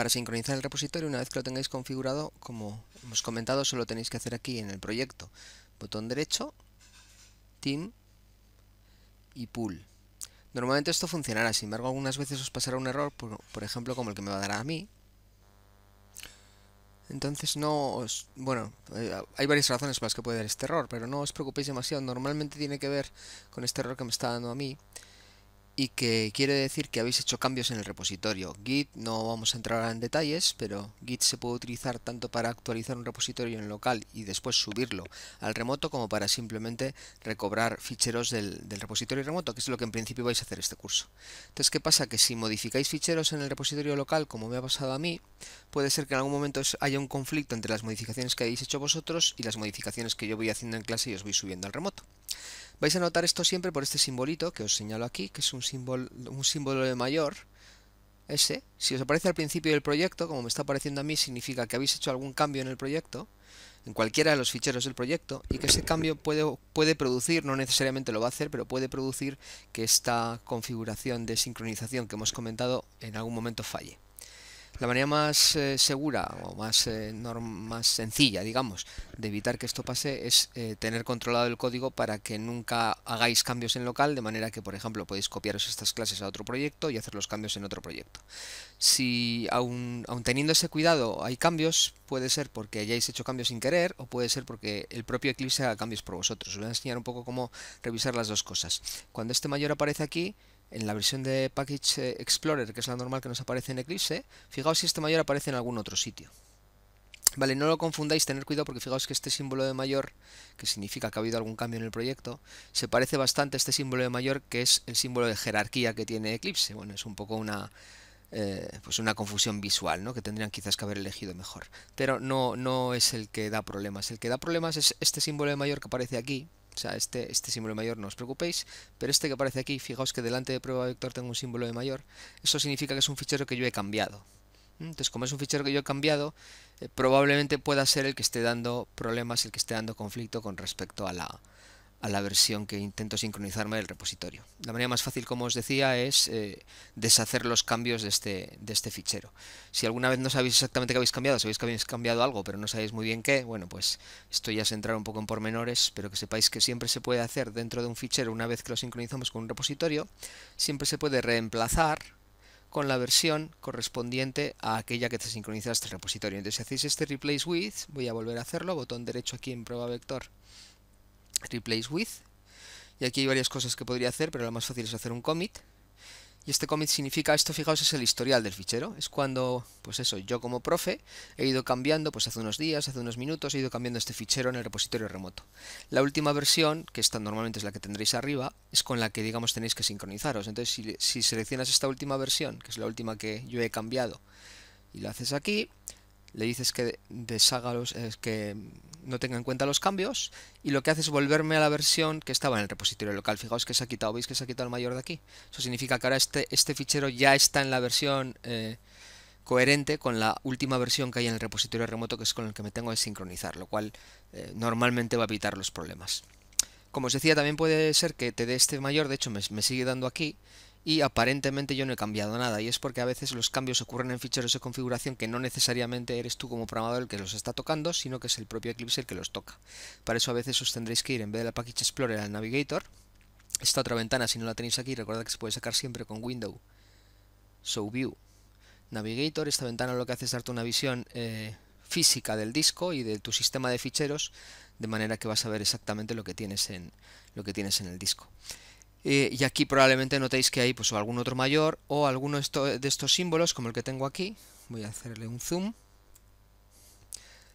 Para sincronizar el repositorio, una vez que lo tengáis configurado, como hemos comentado, solo tenéis que hacer aquí en el proyecto. Botón derecho, Team y Pool. Normalmente esto funcionará, sin embargo algunas veces os pasará un error, por, ejemplo como el que me va a dar a mí. Entonces no os... Bueno, eh, hay varias razones por las que puede dar este error, pero no os preocupéis demasiado. Normalmente tiene que ver con este error que me está dando a mí y que quiere decir que habéis hecho cambios en el repositorio. Git no vamos a entrar en detalles, pero Git se puede utilizar tanto para actualizar un repositorio en local y después subirlo al remoto como para simplemente recobrar ficheros del, del repositorio remoto, que es lo que en principio vais a hacer este curso. Entonces, ¿qué pasa? Que si modificáis ficheros en el repositorio local, como me ha pasado a mí, puede ser que en algún momento haya un conflicto entre las modificaciones que habéis hecho vosotros y las modificaciones que yo voy haciendo en clase y os voy subiendo al remoto. Vais a notar esto siempre por este simbolito que os señalo aquí, que es un símbolo, un símbolo de mayor. Ese, si os aparece al principio del proyecto, como me está apareciendo a mí, significa que habéis hecho algún cambio en el proyecto, en cualquiera de los ficheros del proyecto, y que ese cambio puede, puede producir, no necesariamente lo va a hacer, pero puede producir que esta configuración de sincronización que hemos comentado en algún momento falle. La manera más eh, segura o más, eh, más sencilla, digamos, de evitar que esto pase es eh, tener controlado el código para que nunca hagáis cambios en local, de manera que, por ejemplo, podéis copiaros estas clases a otro proyecto y hacer los cambios en otro proyecto. Si, aún aun teniendo ese cuidado, hay cambios, puede ser porque hayáis hecho cambios sin querer o puede ser porque el propio Eclipse haga cambios por vosotros. Os voy a enseñar un poco cómo revisar las dos cosas. Cuando este mayor aparece aquí, en la versión de Package eh, Explorer, que es la normal que nos aparece en Eclipse, fijaos si este mayor aparece en algún otro sitio. Vale, no lo confundáis, tener cuidado porque fijaos que este símbolo de mayor, que significa que ha habido algún cambio en el proyecto, se parece bastante a este símbolo de mayor que es el símbolo de jerarquía que tiene Eclipse. Bueno, es un poco una, eh, pues una confusión visual, ¿no? que tendrían quizás que haber elegido mejor. Pero no, no es el que da problemas. El que da problemas es este símbolo de mayor que aparece aquí, o sea, este, este símbolo mayor no os preocupéis, pero este que aparece aquí, fijaos que delante de prueba vector tengo un símbolo de mayor, eso significa que es un fichero que yo he cambiado. ¿Mm? Entonces, como es un fichero que yo he cambiado, eh, probablemente pueda ser el que esté dando problemas, el que esté dando conflicto con respecto a la, a la versión que intento sincronizarme del repositorio. La manera más fácil, como os decía, es eh, deshacer los cambios de este, de este fichero. Si alguna vez no sabéis exactamente qué habéis cambiado, sabéis que habéis cambiado algo, pero no sabéis muy bien qué, bueno, pues esto ya es entrar un poco en pormenores, pero que sepáis que siempre se puede hacer dentro de un fichero, una vez que lo sincronizamos con un repositorio, siempre se puede reemplazar con la versión correspondiente a aquella que te sincroniza este repositorio. Entonces, si hacéis este replace with, voy a volver a hacerlo, botón derecho aquí en prueba vector replace with. Y aquí hay varias cosas que podría hacer, pero lo más fácil es hacer un commit. Y este commit significa, esto fijaos, es el historial del fichero. Es cuando, pues eso, yo como profe he ido cambiando, pues hace unos días, hace unos minutos, he ido cambiando este fichero en el repositorio remoto. La última versión, que esta normalmente es la que tendréis arriba, es con la que, digamos, tenéis que sincronizaros. Entonces, si, seleccionas esta última versión, que es la última que yo he cambiado, y la haces aquí, le dices que deshágalos los, eh, que no tenga en cuenta los cambios y lo que hace es volverme a la versión que estaba en el repositorio local. Fijaos que se ha quitado, veis que se ha quitado el mayor de aquí. Eso significa que ahora este, este fichero ya está en la versión eh, coherente con la última versión que hay en el repositorio remoto que es con el que me tengo que sincronizar, lo cual eh, normalmente va a evitar los problemas. Como os decía, también puede ser que te dé este mayor, de hecho me, me sigue dando aquí, y aparentemente yo no he cambiado nada y es porque a veces los cambios ocurren en ficheros de configuración que no necesariamente eres tú como programador el que los está tocando sino que es el propio Eclipse el que los toca para eso a veces os tendréis que ir en vez de la Package Explorer al Navigator esta otra ventana si no la tenéis aquí recuerda que se puede sacar siempre con Window Show View Navigator esta ventana lo que hace es darte una visión eh, física del disco y de tu sistema de ficheros de manera que vas a ver exactamente lo que tienes en, lo que tienes en el disco eh, y aquí probablemente notéis que hay pues, algún otro mayor o alguno de estos símbolos, como el que tengo aquí. Voy a hacerle un zoom.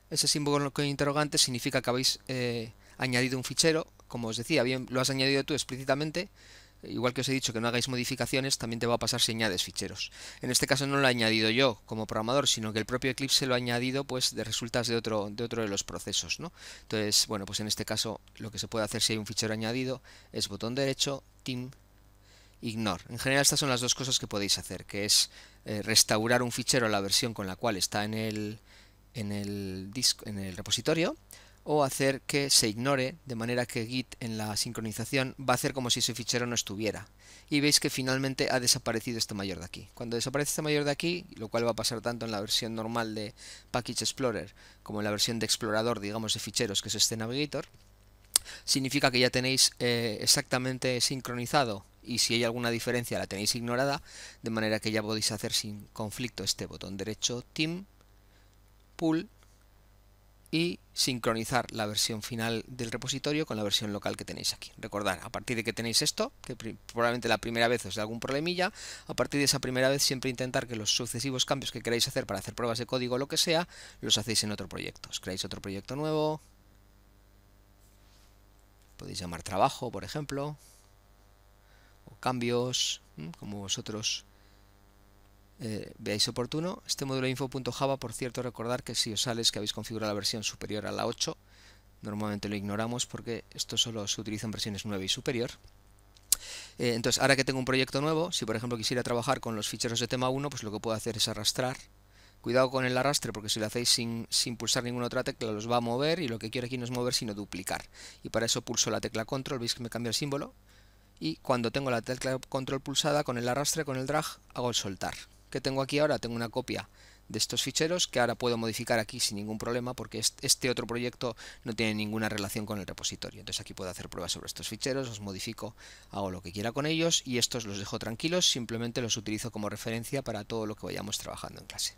Ese símbolo con interrogante significa que habéis eh, añadido un fichero. Como os decía, bien lo has añadido tú explícitamente, igual que os he dicho que no hagáis modificaciones, también te va a pasar si añades ficheros. En este caso no lo he añadido yo como programador, sino que el propio Eclipse lo ha añadido pues de resultas de otro de, de los procesos. ¿no? Entonces, bueno, pues en este caso lo que se puede hacer si hay un fichero añadido es botón derecho, team, ignore. En general estas son las dos cosas que podéis hacer, que es eh, restaurar un fichero a la versión con la cual está en el, en el, disco, en el repositorio, o hacer que se ignore, de manera que Git en la sincronización va a hacer como si ese fichero no estuviera. Y veis que finalmente ha desaparecido este mayor de aquí. Cuando desaparece este mayor de aquí, lo cual va a pasar tanto en la versión normal de Package Explorer como en la versión de explorador, digamos, de ficheros, que es este Navigator, significa que ya tenéis eh, exactamente sincronizado y si hay alguna diferencia la tenéis ignorada, de manera que ya podéis hacer sin conflicto este botón derecho Team, Pull y sincronizar la versión final del repositorio con la versión local que tenéis aquí. Recordad, a partir de que tenéis esto, que probablemente la primera vez os dé algún problemilla, a partir de esa primera vez siempre intentar que los sucesivos cambios que queráis hacer para hacer pruebas de código o lo que sea, los hacéis en otro proyecto. Os creáis otro proyecto nuevo, podéis llamar trabajo, por ejemplo, o cambios, como vosotros eh, veáis oportuno. Este módulo info.java, por cierto, recordar que si os es que habéis configurado la versión superior a la 8, normalmente lo ignoramos porque esto solo se utiliza en versiones 9 y superior. Eh, entonces, ahora que tengo un proyecto nuevo, si por ejemplo quisiera trabajar con los ficheros de tema 1, pues lo que puedo hacer es arrastrar. Cuidado con el arrastre, porque si lo hacéis sin, sin pulsar ninguna otra tecla, los va a mover y lo que quiero aquí no es mover, sino duplicar. Y para eso pulso la tecla control, veis que me cambia el símbolo. Y cuando tengo la tecla control pulsada, con el arrastre, con el drag, hago el soltar que tengo aquí ahora, tengo una copia de estos ficheros que ahora puedo modificar aquí sin ningún problema porque este otro proyecto no tiene ninguna relación con el repositorio. Entonces aquí puedo hacer pruebas sobre estos ficheros, los modifico, hago lo que quiera con ellos y estos los dejo tranquilos, simplemente los utilizo como referencia para todo lo que vayamos trabajando en clase.